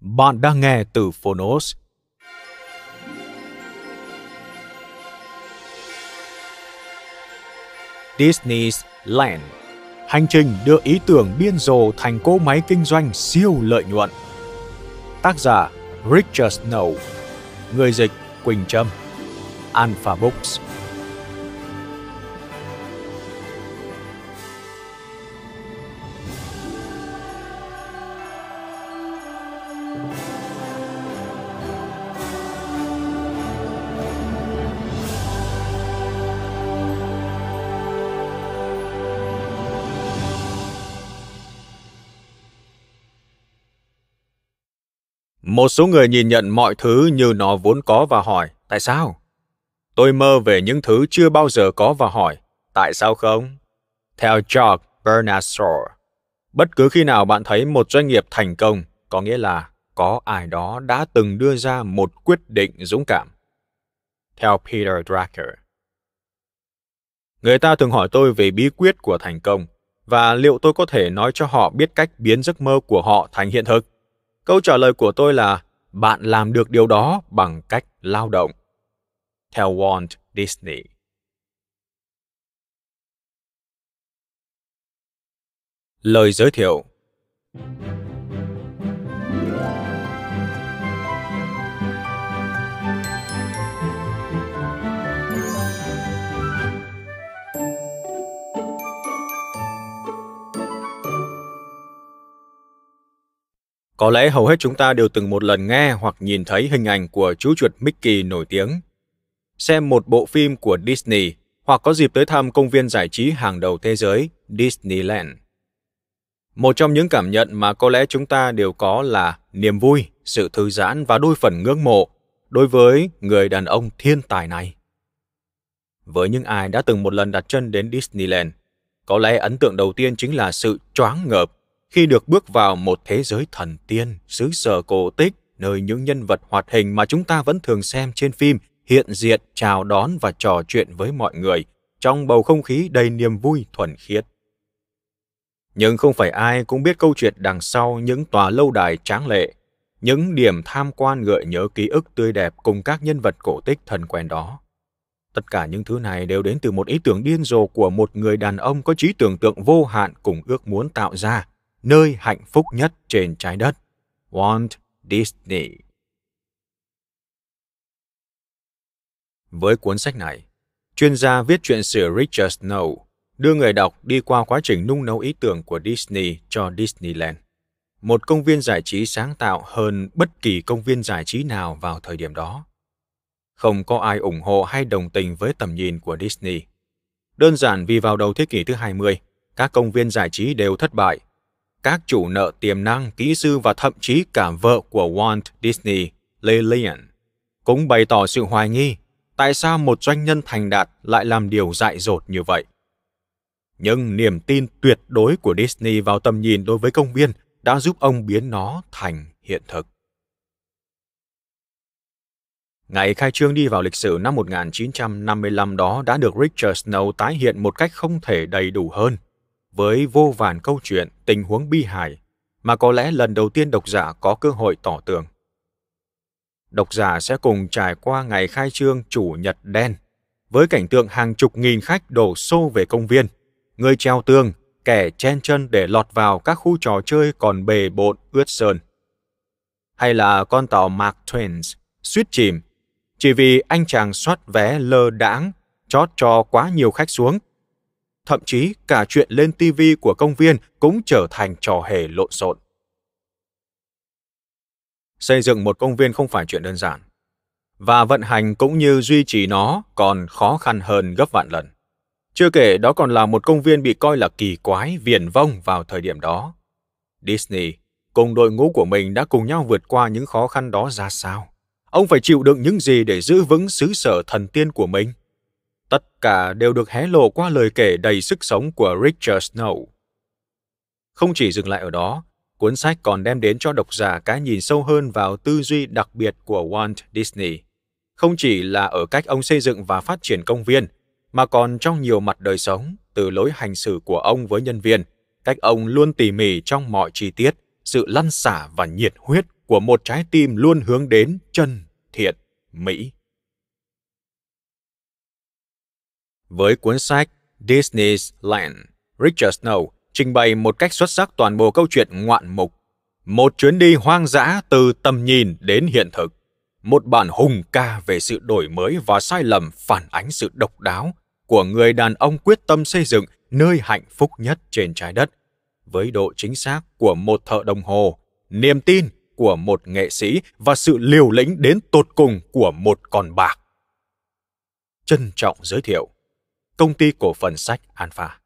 Bạn đang nghe từ Phonos. Disney's Land Hành trình đưa ý tưởng biên rồ thành cỗ máy kinh doanh siêu lợi nhuận. Tác giả Richard Snow Người dịch Quỳnh Trâm Alpha Books Một số người nhìn nhận mọi thứ như nó vốn có và hỏi, tại sao? Tôi mơ về những thứ chưa bao giờ có và hỏi, tại sao không? Theo George Bernard Shaw, bất cứ khi nào bạn thấy một doanh nghiệp thành công, có nghĩa là có ai đó đã từng đưa ra một quyết định dũng cảm. Theo Peter Drucker, người ta thường hỏi tôi về bí quyết của thành công và liệu tôi có thể nói cho họ biết cách biến giấc mơ của họ thành hiện thực câu trả lời của tôi là bạn làm được điều đó bằng cách lao động. Theo Walt Disney. Lời giới thiệu Có lẽ hầu hết chúng ta đều từng một lần nghe hoặc nhìn thấy hình ảnh của chú chuột Mickey nổi tiếng. Xem một bộ phim của Disney hoặc có dịp tới thăm công viên giải trí hàng đầu thế giới Disneyland. Một trong những cảm nhận mà có lẽ chúng ta đều có là niềm vui, sự thư giãn và đôi phần ngưỡng mộ đối với người đàn ông thiên tài này. Với những ai đã từng một lần đặt chân đến Disneyland, có lẽ ấn tượng đầu tiên chính là sự choáng ngợp khi được bước vào một thế giới thần tiên, xứ sở cổ tích, nơi những nhân vật hoạt hình mà chúng ta vẫn thường xem trên phim hiện diện chào đón và trò chuyện với mọi người trong bầu không khí đầy niềm vui thuần khiết. Nhưng không phải ai cũng biết câu chuyện đằng sau những tòa lâu đài tráng lệ, những điểm tham quan gợi nhớ ký ức tươi đẹp cùng các nhân vật cổ tích thần quen đó. Tất cả những thứ này đều đến từ một ý tưởng điên rồ của một người đàn ông có trí tưởng tượng vô hạn cùng ước muốn tạo ra nơi hạnh phúc nhất trên trái đất, Walt Disney. Với cuốn sách này, chuyên gia viết truyện sử Richard Snow đưa người đọc đi qua quá trình nung nấu ý tưởng của Disney cho Disneyland, một công viên giải trí sáng tạo hơn bất kỳ công viên giải trí nào vào thời điểm đó. Không có ai ủng hộ hay đồng tình với tầm nhìn của Disney. Đơn giản vì vào đầu thế kỷ thứ 20, các công viên giải trí đều thất bại các chủ nợ tiềm năng, kỹ sư và thậm chí cả vợ của Walt Disney, Lillian, cũng bày tỏ sự hoài nghi tại sao một doanh nhân thành đạt lại làm điều dại dột như vậy. Nhưng niềm tin tuyệt đối của Disney vào tầm nhìn đối với công viên đã giúp ông biến nó thành hiện thực. Ngày khai trương đi vào lịch sử năm 1955 đó đã được Richard Snow tái hiện một cách không thể đầy đủ hơn – với vô vàn câu chuyện, tình huống bi hài mà có lẽ lần đầu tiên độc giả có cơ hội tỏ tường. Độc giả sẽ cùng trải qua ngày khai trương chủ nhật đen với cảnh tượng hàng chục nghìn khách đổ xô về công viên, người treo tường, kẻ chen chân để lọt vào các khu trò chơi còn bề bộn ướt sơn. Hay là con tàu Mark Twain suýt chìm chỉ vì anh chàng soát vé lơ đãng chót cho quá nhiều khách xuống thậm chí cả chuyện lên TV của công viên cũng trở thành trò hề lộn xộn. Xây dựng một công viên không phải chuyện đơn giản, và vận hành cũng như duy trì nó còn khó khăn hơn gấp vạn lần. Chưa kể đó còn là một công viên bị coi là kỳ quái, viển vông vào thời điểm đó. Disney cùng đội ngũ của mình đã cùng nhau vượt qua những khó khăn đó ra sao? Ông phải chịu đựng những gì để giữ vững xứ sở thần tiên của mình? Tất cả đều được hé lộ qua lời kể đầy sức sống của Richard Snow. Không chỉ dừng lại ở đó, cuốn sách còn đem đến cho độc giả cái nhìn sâu hơn vào tư duy đặc biệt của Walt Disney. Không chỉ là ở cách ông xây dựng và phát triển công viên, mà còn trong nhiều mặt đời sống, từ lối hành xử của ông với nhân viên, cách ông luôn tỉ mỉ trong mọi chi tiết, sự lăn xả và nhiệt huyết của một trái tim luôn hướng đến chân thiện mỹ. Với cuốn sách Disney's Land, Richard Snow trình bày một cách xuất sắc toàn bộ câu chuyện ngoạn mục. Một chuyến đi hoang dã từ tầm nhìn đến hiện thực. Một bản hùng ca về sự đổi mới và sai lầm phản ánh sự độc đáo của người đàn ông quyết tâm xây dựng nơi hạnh phúc nhất trên trái đất với độ chính xác của một thợ đồng hồ, niềm tin của một nghệ sĩ và sự liều lĩnh đến tột cùng của một con bạc. Trân trọng giới thiệu công ty cổ phần sách Alpha.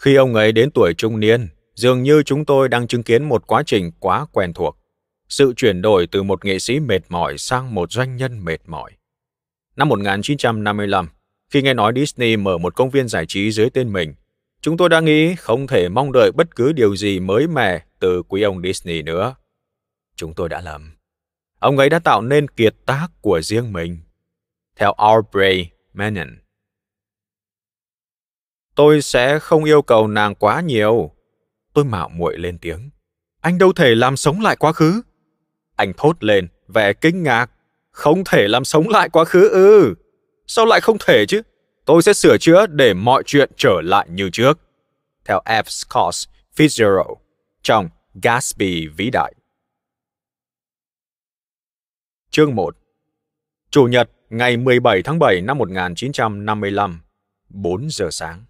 Khi ông ấy đến tuổi trung niên, dường như chúng tôi đang chứng kiến một quá trình quá quen thuộc, sự chuyển đổi từ một nghệ sĩ mệt mỏi sang một doanh nhân mệt mỏi. Năm 1955, khi nghe nói Disney mở một công viên giải trí dưới tên mình, chúng tôi đã nghĩ không thể mong đợi bất cứ điều gì mới mẻ từ quý ông Disney nữa. Chúng tôi đã lầm. Ông ấy đã tạo nên kiệt tác của riêng mình theo Aubrey Mannion. Tôi sẽ không yêu cầu nàng quá nhiều. Tôi mạo muội lên tiếng. Anh đâu thể làm sống lại quá khứ. Anh thốt lên, vẻ kinh ngạc. Không thể làm sống lại quá khứ ư. Ừ. Sao lại không thể chứ? Tôi sẽ sửa chữa để mọi chuyện trở lại như trước. Theo F. Scott Fitzgerald trong Gatsby vĩ đại. Chương 1 Chủ nhật ngày 17 tháng 7 năm 1955, 4 giờ sáng.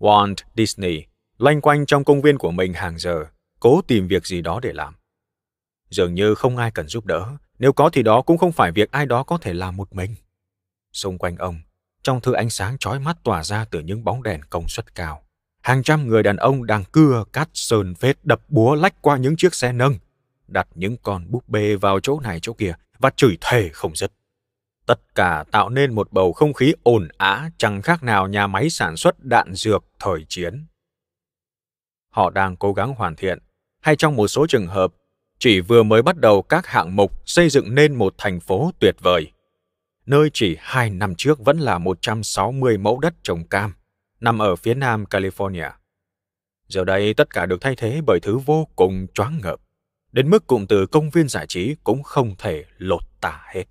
Walt Disney lanh quanh trong công viên của mình hàng giờ, cố tìm việc gì đó để làm. Dường như không ai cần giúp đỡ, nếu có thì đó cũng không phải việc ai đó có thể làm một mình. Xung quanh ông, trong thứ ánh sáng chói mắt tỏa ra từ những bóng đèn công suất cao, hàng trăm người đàn ông đang cưa, cắt, sơn phết, đập búa lách qua những chiếc xe nâng, đặt những con búp bê vào chỗ này chỗ kia và chửi thề không dứt. Tất cả tạo nên một bầu không khí ồn ã chẳng khác nào nhà máy sản xuất đạn dược thời chiến. Họ đang cố gắng hoàn thiện, hay trong một số trường hợp, chỉ vừa mới bắt đầu các hạng mục xây dựng nên một thành phố tuyệt vời. Nơi chỉ hai năm trước vẫn là 160 mẫu đất trồng cam, nằm ở phía nam California. Giờ đây tất cả được thay thế bởi thứ vô cùng choáng ngợp, đến mức cụm từ công viên giải trí cũng không thể lột tả hết.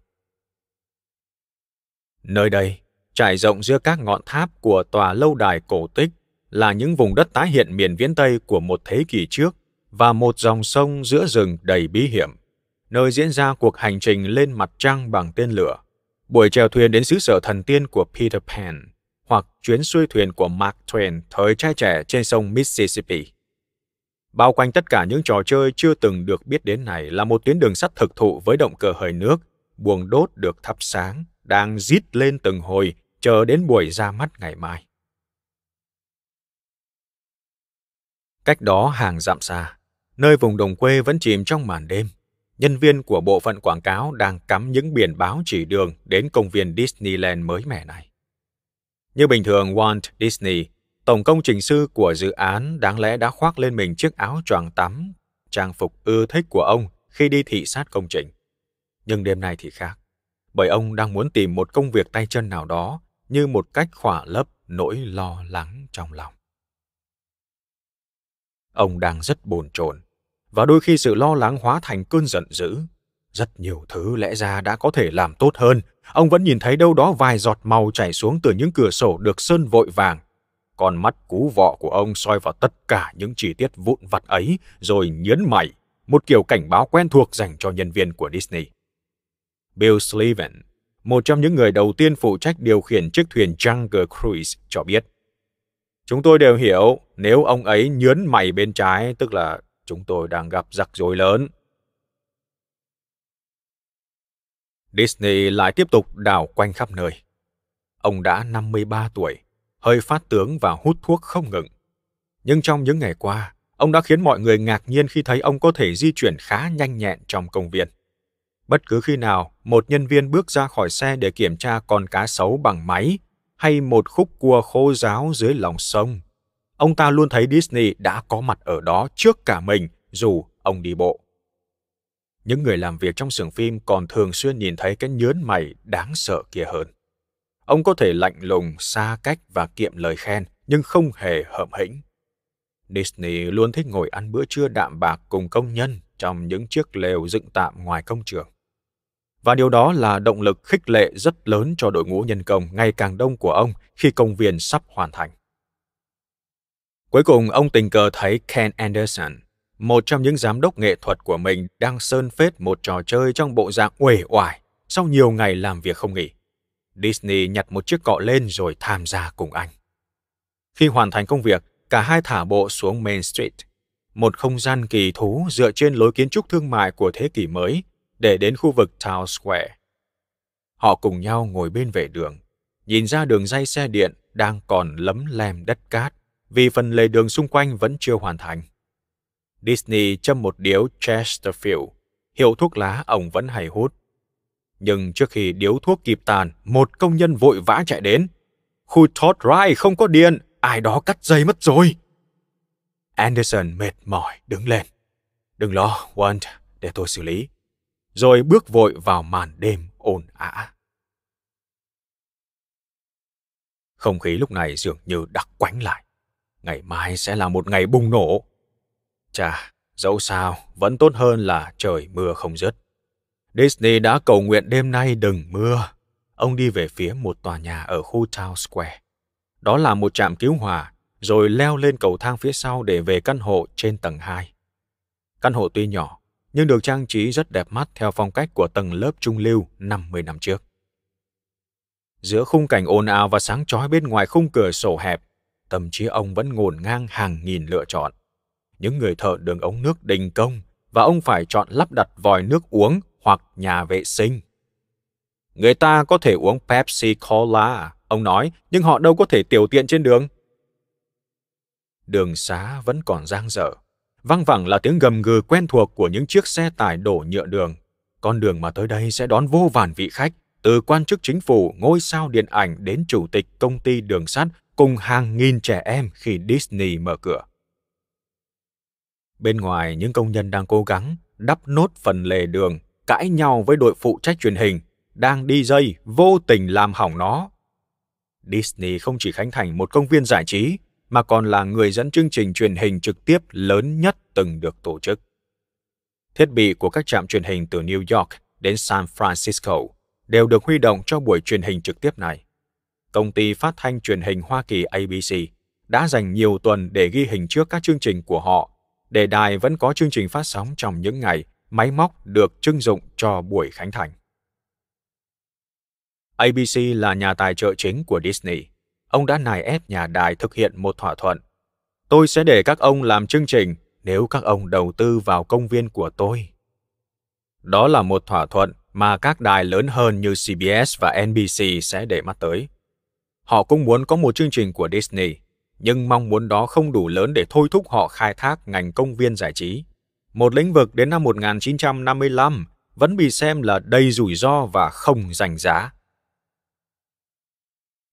Nơi đây, trải rộng giữa các ngọn tháp của tòa lâu đài cổ tích là những vùng đất tái hiện miền viễn Tây của một thế kỷ trước và một dòng sông giữa rừng đầy bí hiểm, nơi diễn ra cuộc hành trình lên mặt trăng bằng tên lửa, buổi chèo thuyền đến xứ sở thần tiên của Peter Pan hoặc chuyến xuôi thuyền của Mark Twain thời trai trẻ trên sông Mississippi. Bao quanh tất cả những trò chơi chưa từng được biết đến này là một tuyến đường sắt thực thụ với động cơ hơi nước, buồng đốt được thắp sáng, đang rít lên từng hồi chờ đến buổi ra mắt ngày mai. Cách đó hàng dặm xa, nơi vùng đồng quê vẫn chìm trong màn đêm, nhân viên của bộ phận quảng cáo đang cắm những biển báo chỉ đường đến công viên Disneyland mới mẻ này. Như bình thường Walt Disney, tổng công trình sư của dự án đáng lẽ đã khoác lên mình chiếc áo choàng tắm, trang phục ưa thích của ông khi đi thị sát công trình. Nhưng đêm nay thì khác bởi ông đang muốn tìm một công việc tay chân nào đó như một cách khỏa lấp nỗi lo lắng trong lòng. Ông đang rất bồn chồn và đôi khi sự lo lắng hóa thành cơn giận dữ. Rất nhiều thứ lẽ ra đã có thể làm tốt hơn, ông vẫn nhìn thấy đâu đó vài giọt màu chảy xuống từ những cửa sổ được sơn vội vàng. Con mắt cú vọ của ông soi vào tất cả những chi tiết vụn vặt ấy rồi nhớn mày, một kiểu cảnh báo quen thuộc dành cho nhân viên của Disney. Bill Sliven, một trong những người đầu tiên phụ trách điều khiển chiếc thuyền Jungle Cruise, cho biết. Chúng tôi đều hiểu nếu ông ấy nhớn mày bên trái, tức là chúng tôi đang gặp rắc rối lớn. Disney lại tiếp tục đảo quanh khắp nơi. Ông đã 53 tuổi, hơi phát tướng và hút thuốc không ngừng. Nhưng trong những ngày qua, ông đã khiến mọi người ngạc nhiên khi thấy ông có thể di chuyển khá nhanh nhẹn trong công viên. Bất cứ khi nào một nhân viên bước ra khỏi xe để kiểm tra con cá sấu bằng máy hay một khúc cua khô ráo dưới lòng sông, ông ta luôn thấy Disney đã có mặt ở đó trước cả mình dù ông đi bộ. Những người làm việc trong xưởng phim còn thường xuyên nhìn thấy cái nhớn mày đáng sợ kia hơn. Ông có thể lạnh lùng, xa cách và kiệm lời khen, nhưng không hề hợm hĩnh. Disney luôn thích ngồi ăn bữa trưa đạm bạc cùng công nhân trong những chiếc lều dựng tạm ngoài công trường và điều đó là động lực khích lệ rất lớn cho đội ngũ nhân công ngày càng đông của ông khi công viên sắp hoàn thành. Cuối cùng, ông tình cờ thấy Ken Anderson, một trong những giám đốc nghệ thuật của mình đang sơn phết một trò chơi trong bộ dạng uể oải sau nhiều ngày làm việc không nghỉ. Disney nhặt một chiếc cọ lên rồi tham gia cùng anh. Khi hoàn thành công việc, cả hai thả bộ xuống Main Street, một không gian kỳ thú dựa trên lối kiến trúc thương mại của thế kỷ mới để đến khu vực Town Square. Họ cùng nhau ngồi bên vệ đường, nhìn ra đường dây xe điện đang còn lấm lem đất cát vì phần lề đường xung quanh vẫn chưa hoàn thành. Disney châm một điếu Chesterfield, hiệu thuốc lá ông vẫn hay hút. Nhưng trước khi điếu thuốc kịp tàn, một công nhân vội vã chạy đến. Khu Todd Rye không có điện, ai đó cắt dây mất rồi. Anderson mệt mỏi đứng lên. Đừng lo, Walt, để tôi xử lý rồi bước vội vào màn đêm ồn ả. Không khí lúc này dường như đặc quánh lại. Ngày mai sẽ là một ngày bùng nổ. Chà, dẫu sao vẫn tốt hơn là trời mưa không dứt. Disney đã cầu nguyện đêm nay đừng mưa. Ông đi về phía một tòa nhà ở khu Town Square. Đó là một trạm cứu hỏa, rồi leo lên cầu thang phía sau để về căn hộ trên tầng 2. Căn hộ tuy nhỏ, nhưng được trang trí rất đẹp mắt theo phong cách của tầng lớp trung lưu 50 năm trước. Giữa khung cảnh ồn ào và sáng chói bên ngoài khung cửa sổ hẹp, tâm trí ông vẫn ngổn ngang hàng nghìn lựa chọn. Những người thợ đường ống nước đình công và ông phải chọn lắp đặt vòi nước uống hoặc nhà vệ sinh. Người ta có thể uống Pepsi Cola, ông nói, nhưng họ đâu có thể tiểu tiện trên đường. Đường xá vẫn còn giang dở, Văng vẳng là tiếng gầm gừ quen thuộc của những chiếc xe tải đổ nhựa đường. Con đường mà tới đây sẽ đón vô vàn vị khách, từ quan chức chính phủ, ngôi sao điện ảnh đến chủ tịch công ty đường sắt cùng hàng nghìn trẻ em khi Disney mở cửa. Bên ngoài, những công nhân đang cố gắng đắp nốt phần lề đường, cãi nhau với đội phụ trách truyền hình, đang đi dây vô tình làm hỏng nó. Disney không chỉ khánh thành một công viên giải trí mà còn là người dẫn chương trình truyền hình trực tiếp lớn nhất từng được tổ chức. Thiết bị của các trạm truyền hình từ New York đến San Francisco đều được huy động cho buổi truyền hình trực tiếp này. Công ty phát thanh truyền hình Hoa Kỳ ABC đã dành nhiều tuần để ghi hình trước các chương trình của họ, để đài vẫn có chương trình phát sóng trong những ngày máy móc được trưng dụng cho buổi khánh thành. ABC là nhà tài trợ chính của Disney ông đã nài ép nhà đài thực hiện một thỏa thuận. Tôi sẽ để các ông làm chương trình nếu các ông đầu tư vào công viên của tôi. Đó là một thỏa thuận mà các đài lớn hơn như CBS và NBC sẽ để mắt tới. Họ cũng muốn có một chương trình của Disney, nhưng mong muốn đó không đủ lớn để thôi thúc họ khai thác ngành công viên giải trí. Một lĩnh vực đến năm 1955 vẫn bị xem là đầy rủi ro và không giành giá.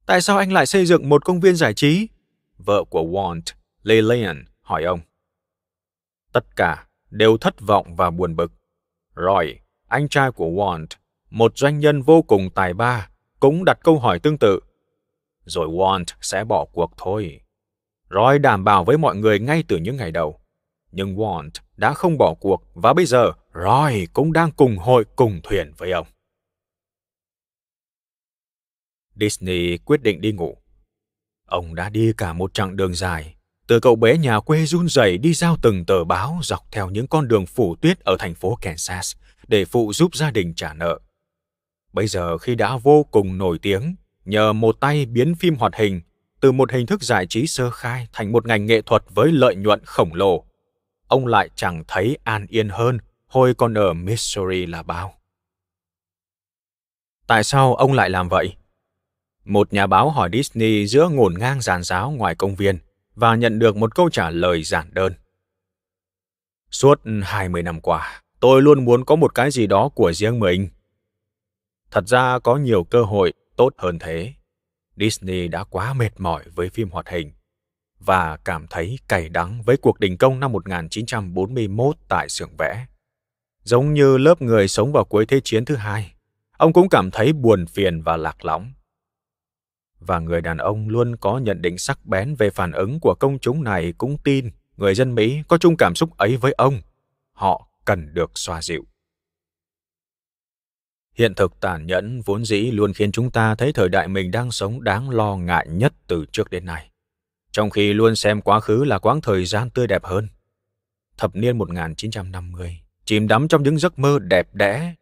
Tại sao anh lại xây dựng một công viên giải trí? Vợ của Want, Lillian, hỏi ông. Tất cả đều thất vọng và buồn bực. Roy, anh trai của Want, một doanh nhân vô cùng tài ba, cũng đặt câu hỏi tương tự. Rồi Want sẽ bỏ cuộc thôi. Roy đảm bảo với mọi người ngay từ những ngày đầu. Nhưng Want đã không bỏ cuộc và bây giờ Roy cũng đang cùng hội cùng thuyền với ông. Disney quyết định đi ngủ. Ông đã đi cả một chặng đường dài, từ cậu bé nhà quê run rẩy đi giao từng tờ báo dọc theo những con đường phủ tuyết ở thành phố Kansas để phụ giúp gia đình trả nợ. Bây giờ khi đã vô cùng nổi tiếng, nhờ một tay biến phim hoạt hình từ một hình thức giải trí sơ khai thành một ngành nghệ thuật với lợi nhuận khổng lồ, ông lại chẳng thấy an yên hơn hồi còn ở Missouri là bao. Tại sao ông lại làm vậy? Một nhà báo hỏi Disney giữa ngổn ngang giàn giáo ngoài công viên và nhận được một câu trả lời giản đơn. Suốt 20 năm qua, tôi luôn muốn có một cái gì đó của riêng mình. Thật ra có nhiều cơ hội tốt hơn thế. Disney đã quá mệt mỏi với phim hoạt hình và cảm thấy cay đắng với cuộc đình công năm 1941 tại xưởng vẽ. Giống như lớp người sống vào cuối Thế chiến thứ hai, ông cũng cảm thấy buồn phiền và lạc lõng và người đàn ông luôn có nhận định sắc bén về phản ứng của công chúng này cũng tin người dân Mỹ có chung cảm xúc ấy với ông. Họ cần được xoa dịu. Hiện thực tàn nhẫn vốn dĩ luôn khiến chúng ta thấy thời đại mình đang sống đáng lo ngại nhất từ trước đến nay, trong khi luôn xem quá khứ là quãng thời gian tươi đẹp hơn. Thập niên 1950, chìm đắm trong những giấc mơ đẹp đẽ.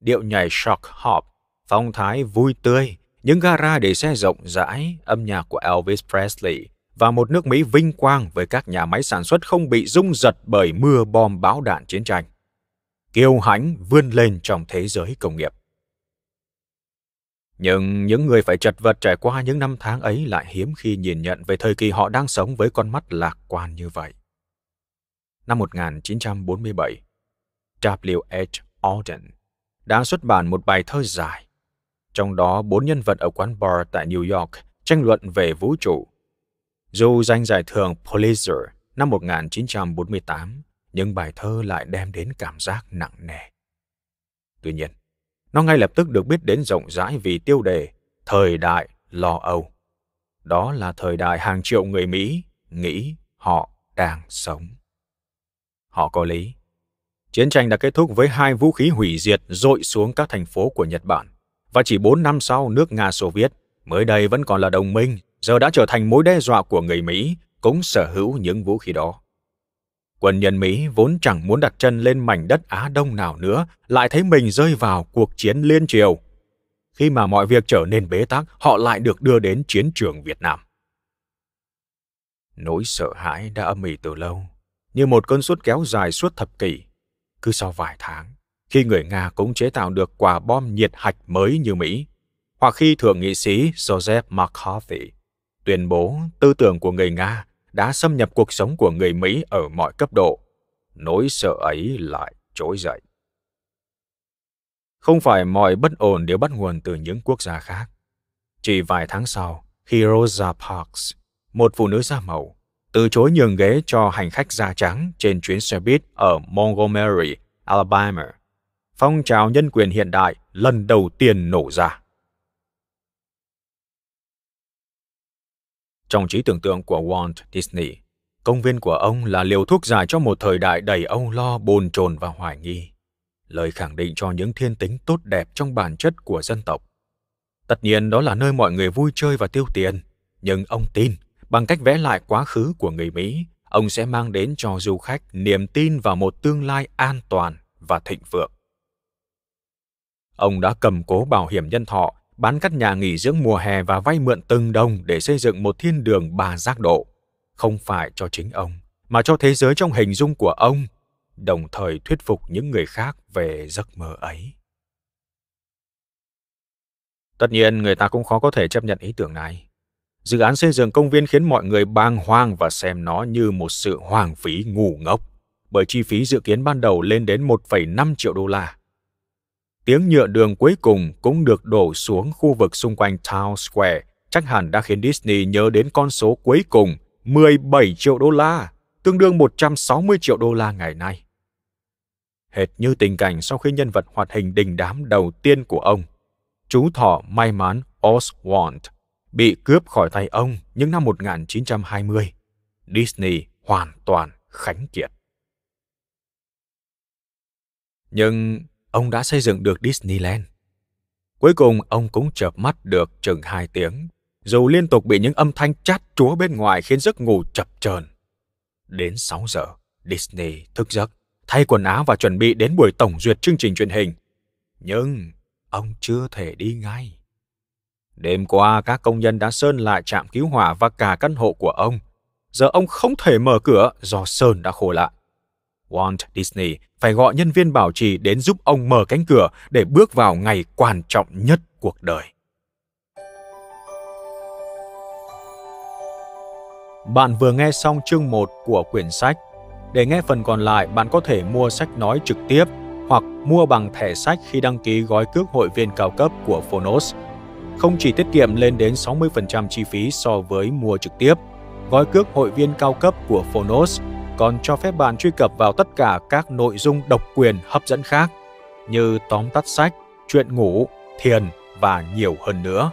Điệu nhảy shock hop, phong thái vui tươi, những gara để xe rộng rãi, âm nhạc của Elvis Presley và một nước Mỹ vinh quang với các nhà máy sản xuất không bị rung giật bởi mưa bom bão đạn chiến tranh. Kiêu hãnh vươn lên trong thế giới công nghiệp. Nhưng những người phải chật vật trải qua những năm tháng ấy lại hiếm khi nhìn nhận về thời kỳ họ đang sống với con mắt lạc quan như vậy. Năm 1947, W.H. Auden đã xuất bản một bài thơ dài trong đó bốn nhân vật ở quán bar tại New York tranh luận về vũ trụ. Dù danh giải thưởng Pulitzer năm 1948, nhưng bài thơ lại đem đến cảm giác nặng nề. Tuy nhiên, nó ngay lập tức được biết đến rộng rãi vì tiêu đề Thời đại lo âu. Đó là thời đại hàng triệu người Mỹ nghĩ họ đang sống. Họ có lý. Chiến tranh đã kết thúc với hai vũ khí hủy diệt dội xuống các thành phố của Nhật Bản và chỉ 4 năm sau nước Nga Xô Viết, mới đây vẫn còn là đồng minh, giờ đã trở thành mối đe dọa của người Mỹ, cũng sở hữu những vũ khí đó. Quân nhân Mỹ vốn chẳng muốn đặt chân lên mảnh đất Á Đông nào nữa, lại thấy mình rơi vào cuộc chiến liên triều. Khi mà mọi việc trở nên bế tắc, họ lại được đưa đến chiến trường Việt Nam. Nỗi sợ hãi đã âm ỉ từ lâu, như một cơn suốt kéo dài suốt thập kỷ. Cứ sau vài tháng, khi người Nga cũng chế tạo được quả bom nhiệt hạch mới như Mỹ, hoặc khi thượng nghị sĩ Joseph McCarthy tuyên bố tư tưởng của người Nga đã xâm nhập cuộc sống của người Mỹ ở mọi cấp độ, nỗi sợ ấy lại trỗi dậy. Không phải mọi bất ổn đều bắt nguồn từ những quốc gia khác. Chỉ vài tháng sau, khi Rosa Parks, một phụ nữ da màu, từ chối nhường ghế cho hành khách da trắng trên chuyến xe buýt ở Montgomery, Alabama, phong trào nhân quyền hiện đại lần đầu tiên nổ ra. Trong trí tưởng tượng của Walt Disney, công viên của ông là liều thuốc giải cho một thời đại đầy âu lo, bồn chồn và hoài nghi, lời khẳng định cho những thiên tính tốt đẹp trong bản chất của dân tộc. Tất nhiên đó là nơi mọi người vui chơi và tiêu tiền, nhưng ông tin bằng cách vẽ lại quá khứ của người Mỹ, ông sẽ mang đến cho du khách niềm tin vào một tương lai an toàn và thịnh vượng. Ông đã cầm cố bảo hiểm nhân thọ, bán các nhà nghỉ dưỡng mùa hè và vay mượn từng đồng để xây dựng một thiên đường bà giác độ. Không phải cho chính ông, mà cho thế giới trong hình dung của ông, đồng thời thuyết phục những người khác về giấc mơ ấy. Tất nhiên, người ta cũng khó có thể chấp nhận ý tưởng này. Dự án xây dựng công viên khiến mọi người bàng hoàng và xem nó như một sự hoang phí ngu ngốc, bởi chi phí dự kiến ban đầu lên đến 1,5 triệu đô la. Tiếng nhựa đường cuối cùng cũng được đổ xuống khu vực xung quanh Town Square, chắc hẳn đã khiến Disney nhớ đến con số cuối cùng 17 triệu đô la, tương đương 160 triệu đô la ngày nay. Hệt như tình cảnh sau khi nhân vật hoạt hình đình đám đầu tiên của ông, chú thỏ may mắn Oswald bị cướp khỏi tay ông những năm 1920. Disney hoàn toàn khánh kiệt. Nhưng ông đã xây dựng được Disneyland. Cuối cùng, ông cũng chợp mắt được chừng hai tiếng, dù liên tục bị những âm thanh chát chúa bên ngoài khiến giấc ngủ chập chờn. Đến 6 giờ, Disney thức giấc, thay quần áo và chuẩn bị đến buổi tổng duyệt chương trình truyền hình. Nhưng ông chưa thể đi ngay. Đêm qua, các công nhân đã sơn lại trạm cứu hỏa và cả căn hộ của ông. Giờ ông không thể mở cửa do sơn đã khô lại. Walt Disney phải gọi nhân viên bảo trì đến giúp ông mở cánh cửa để bước vào ngày quan trọng nhất cuộc đời. Bạn vừa nghe xong chương 1 của quyển sách. Để nghe phần còn lại, bạn có thể mua sách nói trực tiếp hoặc mua bằng thẻ sách khi đăng ký gói cước hội viên cao cấp của Phonos. Không chỉ tiết kiệm lên đến 60% chi phí so với mua trực tiếp, gói cước hội viên cao cấp của Phonos – còn cho phép bạn truy cập vào tất cả các nội dung độc quyền hấp dẫn khác như tóm tắt sách, chuyện ngủ, thiền và nhiều hơn nữa.